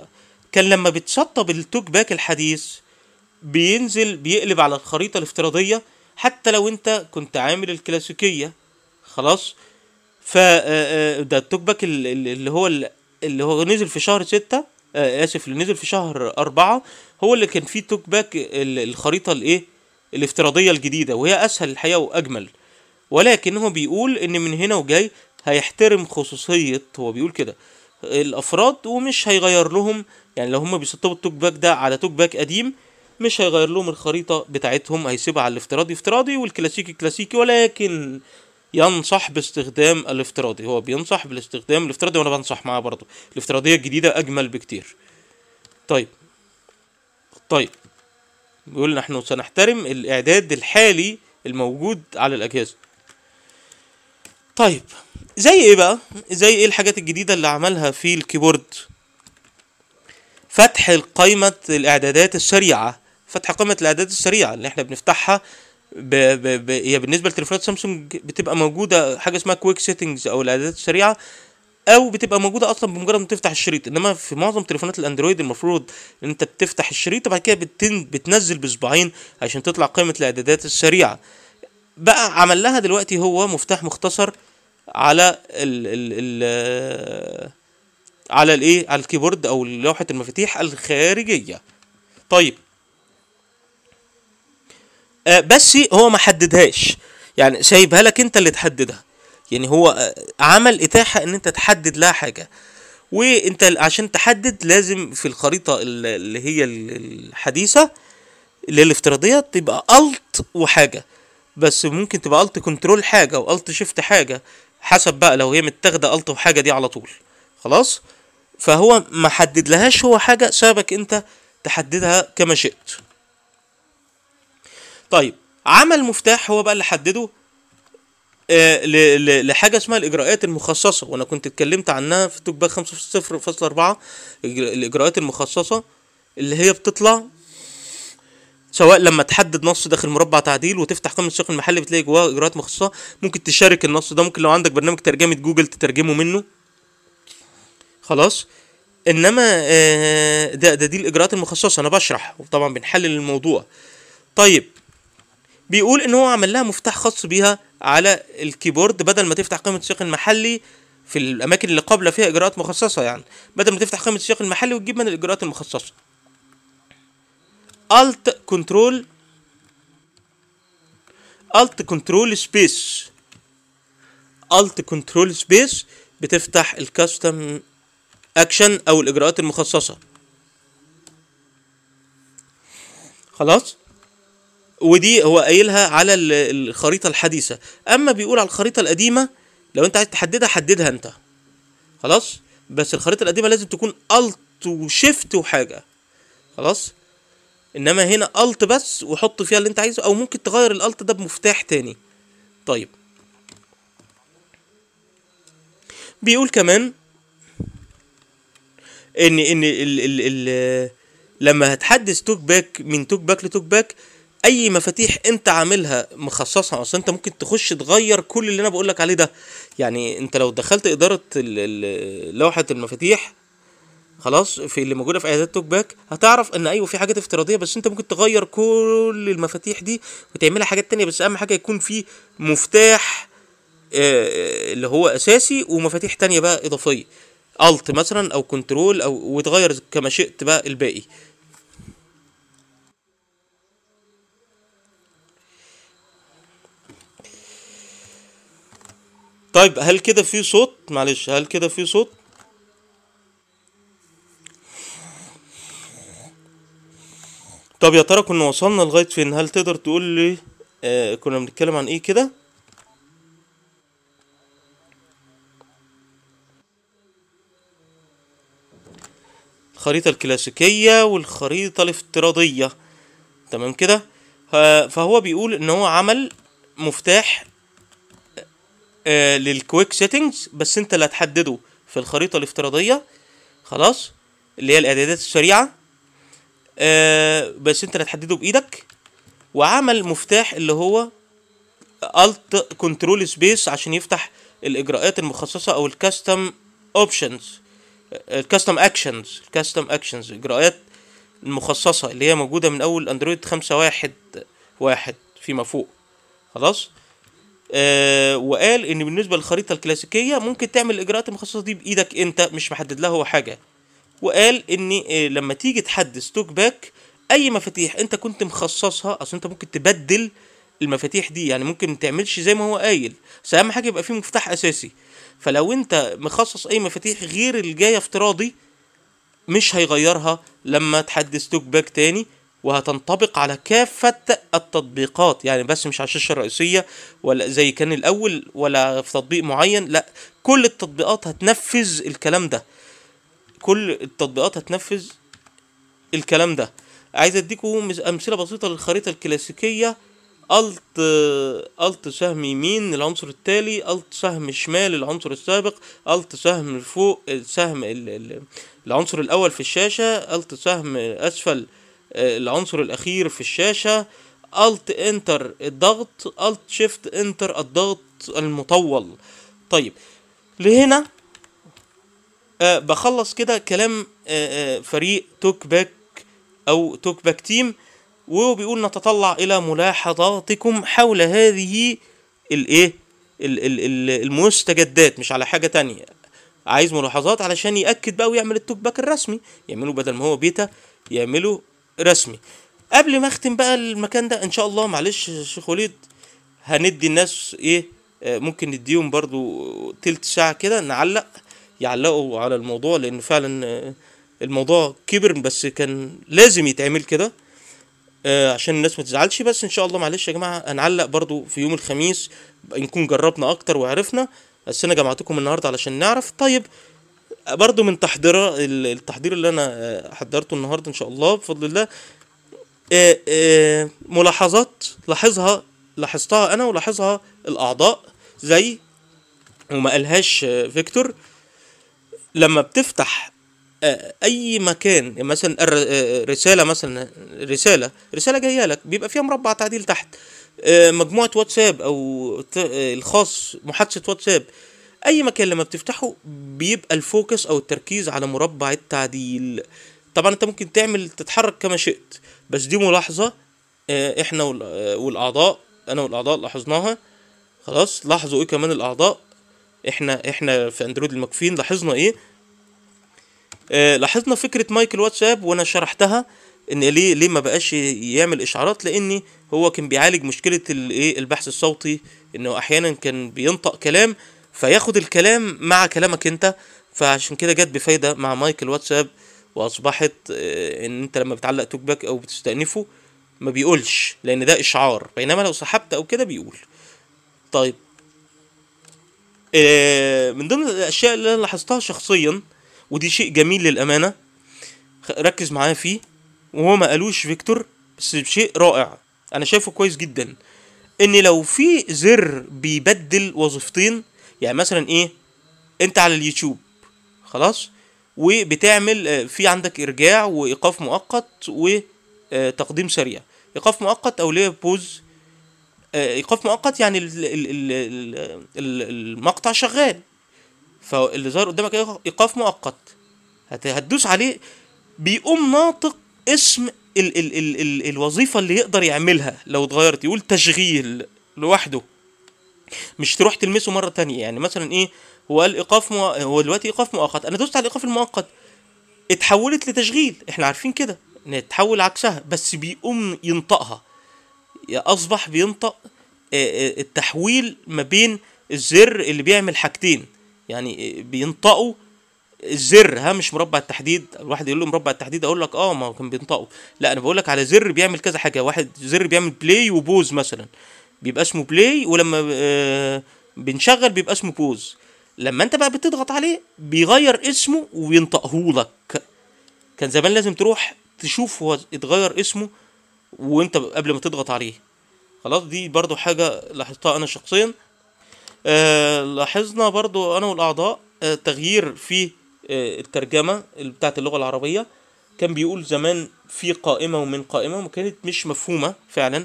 كان لما بتشطب التوك باك الحديث بينزل بيقلب على الخريطة الافتراضية حتى لو انت كنت عامل الكلاسيكية خلاص ف آه، آه، ده التوك باك اللي هو اللي هو نزل في شهر ستة آه اسف اللي نزل في شهر أربعة هو اللي كان فيه توك باك الخريطة الايه الافتراضية الجديدة وهي أسهل الحقيقة وأجمل ولكن هو بيقول إن من هنا وجاي هيحترم خصوصية هو بيقول كده الأفراد ومش هيغير لهم يعني لو هم بيسطبوا التوك باك ده على توك باك قديم مش هيغير لهم الخريطة بتاعتهم هيسيبها على الافتراضي افتراضي والكلاسيكي كلاسيكي ولكن ينصح باستخدام الافتراضي هو بينصح بالاستخدام الافتراضي وانا بنصح معاه برضه الافتراضيه الجديده اجمل بكتير طيب طيب بيقول نحن سنحترم الاعداد الحالي الموجود على الاجهزه طيب زي ايه بقى زي ايه الحاجات الجديده اللي عملها في الكيبورد فتح قائمه الاعدادات السريعه فتح قائمه الاعدادات السريعه اللي احنا بنفتحها ب... ب... ب... هي بالنسبه لتليفونات سامسونج بتبقى موجوده حاجه اسمها كويك سيتنجز او الاعدادات السريعه او بتبقى موجوده اصلا بمجرد ما تفتح الشريط انما في معظم تليفونات الاندرويد المفروض ان انت بتفتح الشريط وبعد كده بتن... بتنزل بصباعين عشان تطلع قائمه الاعدادات السريعه بقى عمل لها دلوقتي هو مفتاح مختصر على ال ال ال على الايه على الكيبورد او لوحه المفاتيح الخارجيه طيب آه، بس هو ما حددهاش يعني سايبها لك انت اللي تحددها يعني هو آه، عمل اتاحه ان انت تحدد لها حاجه وانت عشان تحدد لازم في الخريطه اللي هي الحديثه اللي هي الافتراضيه تبقى الت وحاجه بس ممكن تبقى الت كنترول حاجه والت شيفت حاجه حسب بقى لو هي متاخده الت وحاجه دي على طول خلاص فهو ما حدد لهاش هو حاجه سابك انت تحددها كما شئت طيب عمل مفتاح هو بقى اللي حدده آه، لحاجه اسمها الاجراءات المخصصه وانا كنت اتكلمت عنها في توك باك 5.0.4 الاجراءات المخصصه اللي هي بتطلع سواء لما تحدد نص داخل مربع تعديل وتفتح قائمه السياق المحلي بتلاقي جواه اجراءات مخصصه ممكن تشارك النص ده ممكن لو عندك برنامج ترجمه جوجل تترجمه منه خلاص انما آه، ده ده دي الاجراءات المخصصه انا بشرح وطبعا بنحلل الموضوع طيب بيقول ان هو عمل لها مفتاح خاص بيها على الكيبورد بدل ما تفتح قائمه السياق المحلي في الاماكن اللي قابله فيها اجراءات مخصصه يعني بدل ما تفتح قائمه السياق المحلي وتجيب من الاجراءات المخصصه Alt Control Alt Control Space Alt Control Space بتفتح الكاستم اكشن او الاجراءات المخصصه خلاص ودي هو قايلها على الخريطه الحديثه اما بيقول على الخريطه القديمه لو انت عايز تحددها حددها انت خلاص بس الخريطه القديمه لازم تكون الت وشيفت وحاجه خلاص انما هنا الت بس وحط فيها اللي انت عايزه او ممكن تغير الالت ده بمفتاح تاني طيب بيقول كمان ان ان ال ال ال لما هتحدث توك باك من توك باك لتوك باك اي مفاتيح انت عاملها مخصصها اصلا انت ممكن تخش تغير كل اللي انا بقولك عليه ده يعني انت لو دخلت اداره لوحه المفاتيح خلاص في اللي موجوده في اعدادات توك باك هتعرف ان ايوه في حاجات افتراضيه بس انت ممكن تغير كل المفاتيح دي وتعملها حاجات تانية بس اهم حاجه يكون في مفتاح آه، آه، اللي هو اساسي ومفاتيح تانية بقى اضافيه الت مثلا او كنترول او وتغير كما شئت بقى الباقي طيب هل كده في صوت معلش هل كده في صوت طب يا ترى كنا وصلنا لغايه فين هل تقدر تقول لي آه كنا بنتكلم عن ايه كده الخريطه الكلاسيكيه والخريطه الافتراضيه تمام كده فهو بيقول ان هو عمل مفتاح آه، للكويك سيتنجز بس انت اللي هتحدده في الخريطه الافتراضيه خلاص اللي هي الاعدادات السريعه آه بس انت اللي هتحدده بايدك وعمل مفتاح اللي هو الت كنترول سبيس عشان يفتح الاجراءات المخصصه او الكاستم اوبشنز الكاستم اكشنز الكاستم اكشنز اجراءات المخصصه اللي هي موجوده من اول اندرويد خمسة واحد واحد فيما فوق خلاص آه، وقال ان بالنسبه للخريطه الكلاسيكيه ممكن تعمل الاجراءات المخصصه دي بايدك انت مش محدد لها هو حاجه وقال ان آه، لما تيجي تحدد ستوك باك اي مفاتيح انت كنت مخصصها اصل انت ممكن تبدل المفاتيح دي يعني ممكن ما تعملش زي ما هو قايل بس اهم حاجه يبقى فيه مفتاح اساسي فلو انت مخصص اي مفاتيح غير الجايه افتراضي مش هيغيرها لما تحدد ستوك باك تاني وهتنطبق على كافة التطبيقات يعني بس مش على الشاشة الرئيسية ولا زي كان الأول ولا في تطبيق معين لا كل التطبيقات هتنفذ الكلام ده كل التطبيقات هتنفذ الكلام ده عايز اديكم امثله بسيطه للخريطه الكلاسيكيه الت الت سهم يمين العنصر التالي الت سهم شمال العنصر السابق الت سهم فوق السهم العنصر الاول في الشاشه الت سهم اسفل آه، العنصر الاخير في الشاشه الت انتر الضغط الت شيفت انتر الضغط المطول طيب لهنا أه بخلص كده كلام أه, آه، فريق توك باك او توك باك تيم وهو بيقول نتطلع الى ملاحظاتكم حول هذه الايه المستجدات مش على حاجه تانية عايز ملاحظات علشان ياكد بقى ويعمل التوك باك الرسمي يعمله بدل ما هو بيتا يعمله رسمي قبل ما اختم بقى المكان ده ان شاء الله معلش شيخ وليد هندي الناس ايه آه، ممكن نديهم برضو تلت ساعة كده نعلق يعلقوا على الموضوع لان فعلا آه، الموضوع كبر بس كان لازم يتعمل كده آه، عشان الناس ما تزعلش بس ان شاء الله معلش يا جماعة هنعلق برضو في يوم الخميس نكون جربنا اكتر وعرفنا بس انا جمعتكم النهاردة علشان نعرف طيب برضو من تحضيره التحضير اللي انا آه، حضرته النهارده ان شاء الله بفضل الله آه، آه، ملاحظات لاحظها لاحظتها انا ولاحظها الاعضاء زي وما قالهاش فيكتور لما بتفتح اي مكان يعني مثلا رساله مثلا رساله رساله جايه لك بيبقى فيها مربع تعديل تحت مجموعه واتساب او الخاص محادثه واتساب اي مكان لما بتفتحه بيبقى الفوكس او التركيز على مربع التعديل طبعا انت ممكن تعمل تتحرك كما شئت بس دي ملاحظة آه، احنا آه، والاعضاء انا والاعضاء لاحظناها خلاص لاحظوا ايه كمان الاعضاء احنا احنا في اندرويد المكفين لاحظنا ايه آه لاحظنا فكره مايكل واتساب وانا شرحتها ان ليه ليه ما بقاش يعمل اشعارات لان هو كان بيعالج مشكله الايه البحث الصوتي انه احيانا كان بينطق كلام فياخد الكلام مع كلامك انت فعشان كده جت بفايده مع مايكل واتساب واصبحت آه، ان انت لما بتعلق توك باك او بتستأنفه ما بيقولش لان ده اشعار بينما لو سحبت او كده بيقول طيب آه، من ضمن الاشياء اللي انا لاحظتها شخصيا ودي شيء جميل للامانه ركز معايا فيه وهو ما قالوش فيكتور بس شيء رائع انا شايفه كويس جدا ان لو في زر بيبدل وظيفتين يعني مثلا ايه انت على اليوتيوب خلاص وبتعمل آه، في عندك ارجاع وايقاف مؤقت وتقديم آه، سريع ايقاف مؤقت او ليه آه، بوز ايقاف مؤقت يعني المقطع شغال فاللي ظهر قدامك ايقاف مؤقت هتدوس عليه بيقوم ناطق اسم الـ ال ال ال الوظيفه اللي يقدر يعملها لو اتغيرت يقول تشغيل لوحده مش تروح تلمسه مره تانية يعني مثلا ايه هو قال ايقاف مو... هو دلوقتي ايقاف مؤقت انا دوست على الايقاف المؤقت اتحولت لتشغيل احنا عارفين كده ان تتحول عكسها بس بيقوم ينطقها اصبح بينطق التحويل ما بين الزر اللي بيعمل حاجتين يعني بينطقوا الزر ها مش مربع التحديد الواحد يقول له مربع التحديد اقول لك اه ما كان بينطقه لا انا بقول لك على زر بيعمل كذا حاجه واحد زر بيعمل بلاي وبوز مثلا بيبقى اسمه بلاي ولما آه، بنشغل بيبقى اسمه بوز لما انت بقى بتضغط عليه بيغير اسمه وينطقهولك كان زمان لازم تروح تشوف هو اتغير اسمه وانت قبل ما تضغط عليه خلاص دي برضو حاجة لاحظتها انا شخصيا آه لاحظنا برضو انا والاعضاء آه تغيير في آه الترجمة بتاعة اللغة العربية كان بيقول زمان في قائمة ومن قائمة وكانت مش مفهومة فعلا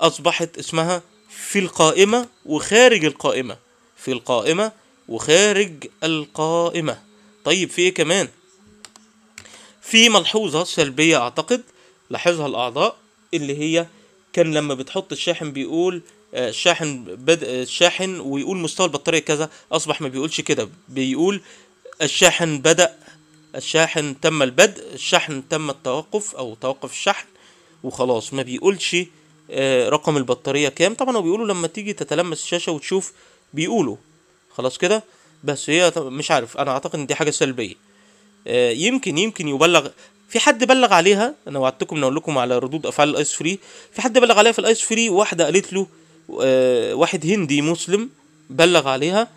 أصبحت اسمها في القائمة وخارج القائمة في القائمة وخارج القائمة طيب في إيه كمان في ملحوظة سلبية أعتقد لاحظها الأعضاء اللي هي كان لما بتحط الشاحن بيقول آه، الشاحن بدأ الشاحن ويقول مستوى البطارية كذا أصبح ما بيقولش كده بيقول الشاحن بدأ الشاحن تم البدء الشحن تم التوقف أو توقف الشحن وخلاص ما بيقولش آه، رقم البطاريه كام طبعا هو بيقولوا لما تيجي تتلمس الشاشه وتشوف بيقولوا خلاص كده بس هي مش عارف انا اعتقد ان دي حاجه سلبيه آه، يمكن يمكن يبلغ في حد بلغ عليها انا وعدتكم ان اقول لكم على ردود افعال الايس فري في حد بلغ عليها في الايس فري واحده قالت له آه، واحد هندي مسلم بلغ عليها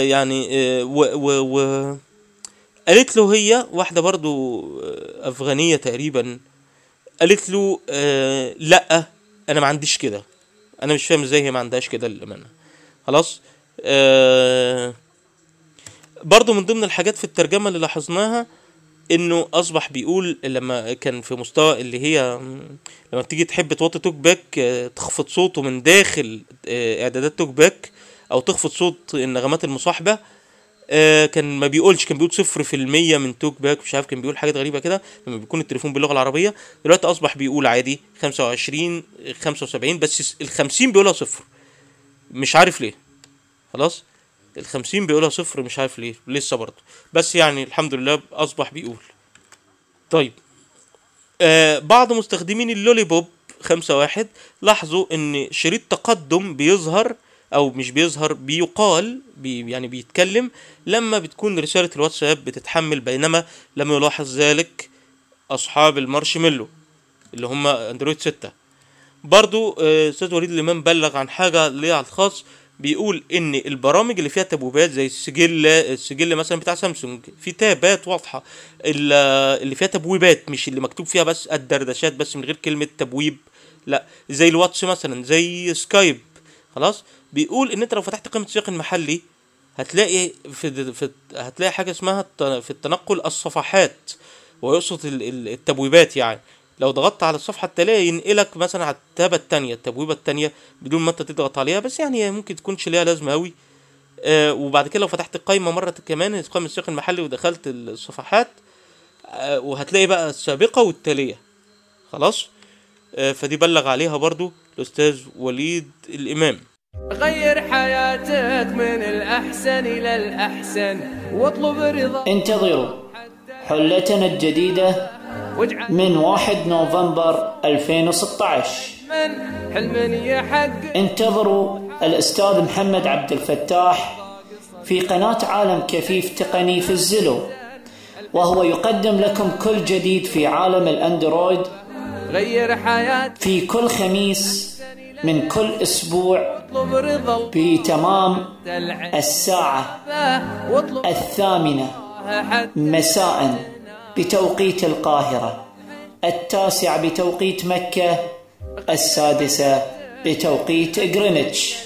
يعني و, و, و قالت له هي واحده برضو افغانيه تقريبا قالت له آه، لا انا ما عنديش كده انا مش فاهم ازاي هي ما عندهاش كده للامانه خلاص آه، برضو من ضمن الحاجات في الترجمه اللي لاحظناها انه اصبح بيقول لما كان في مستوى اللي هي لما بتيجي تحب توطي توك باك آه، تخفض صوته من داخل اعدادات توك باك او تخفض صوت النغمات المصاحبه آه، كان ما بيقولش كان بيقول صفر في المية من توك باك مش عارف كان بيقول حاجات غريبة كده لما بيكون التليفون باللغة العربية دلوقتي أصبح بيقول عادي خمسة وعشرين خمسة وسبعين بس الخمسين بيقولها صفر مش عارف ليه خلاص الخمسين بيقولها صفر مش عارف ليه لسه برضه بس يعني الحمد لله أصبح بيقول طيب آه بعض مستخدمين اللولي بوب خمسة واحد لاحظوا ان شريط تقدم بيظهر او مش بيظهر بيقال بي يعني بيتكلم لما بتكون رساله الواتساب بتتحمل بينما لم يلاحظ ذلك اصحاب المارشميلو اللي هم اندرويد 6 برضو آه، استاذ وليد الامام بلغ عن حاجه ليها على الخاص بيقول ان البرامج اللي فيها تبويبات زي السجل السجل مثلا بتاع سامسونج في تابات واضحه اللي فيها تبويبات مش اللي مكتوب فيها بس الدردشات بس من غير كلمه تبويب لا زي الواتس مثلا زي سكايب خلاص بيقول ان انت لو فتحت قيمه السياق المحلي هتلاقي في, في هتلاقي حاجه اسمها في التنقل الصفحات ويقصد التبويبات يعني لو ضغطت على الصفحه التاليه ينقلك مثلا على التابه الثانيه التبويبه الثانيه بدون ما انت تضغط عليها بس يعني ممكن تكونش ليها لازمه قوي آه وبعد كده لو فتحت القايمه مره كمان قائمه السياق المحلي ودخلت الصفحات آه وهتلاقي بقى السابقه والتاليه خلاص آه فدي بلغ عليها برضو الاستاذ وليد الامام غير حياتك من الأحسن إلى الأحسن واطلب رضا انتظروا حلتنا الجديدة من 1 نوفمبر 2016 انتظروا الأستاذ محمد عبد الفتاح في قناة عالم كفيف تقني في الزلو وهو يقدم لكم كل جديد في عالم الأندرويد غير حياتك في كل خميس من كل أسبوع واطلب رضا بتمام الساعة الثامنة مساء بتوقيت القاهرة التاسع بتوقيت مكة السادسة بتوقيت غرينتش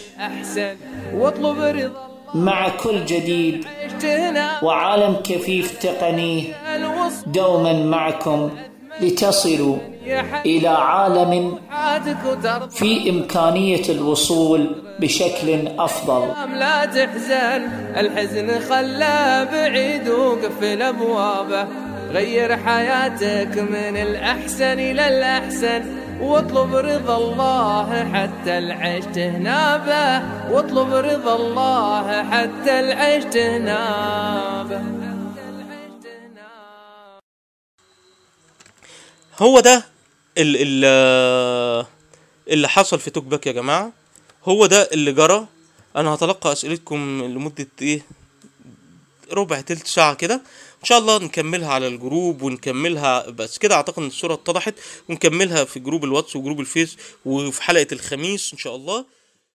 واطلب رضا مع كل جديد وعالم كفيف تقني دوما معكم لتصلوا إلى عالم في إمكانية الوصول بشكل أفضل لا تحزن الحزن خلى بعيد وقفل أبوابه غير حياتك من الأحسن إلى الأحسن واطلب رضا الله حتى العشت هنا واطلب رضا الله حتى العشت هنا هو ده ال ال اللي حصل في توك باك يا جماعه هو ده اللي جرى انا هتلقى اسئلتكم لمده ايه ربع تلت ساعه كده ان شاء الله نكملها على الجروب ونكملها بس كده اعتقد ان الصوره اتضحت ونكملها في جروب الواتس وجروب الفيس وفي حلقه الخميس ان شاء الله